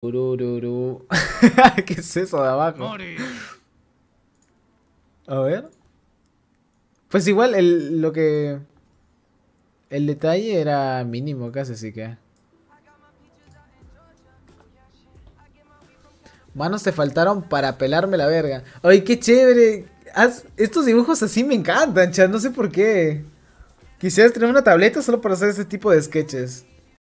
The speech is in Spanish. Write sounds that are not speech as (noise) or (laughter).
(laughs) ¿Qué es eso de abajo? A ver. Pues igual el, lo que... El detalle era mínimo casi, así que... Manos te faltaron para pelarme la verga. ¡Ay, qué chévere! estos dibujos así me encantan, chat. No sé por qué. Quisieras tener una tableta solo para hacer ese tipo de sketches.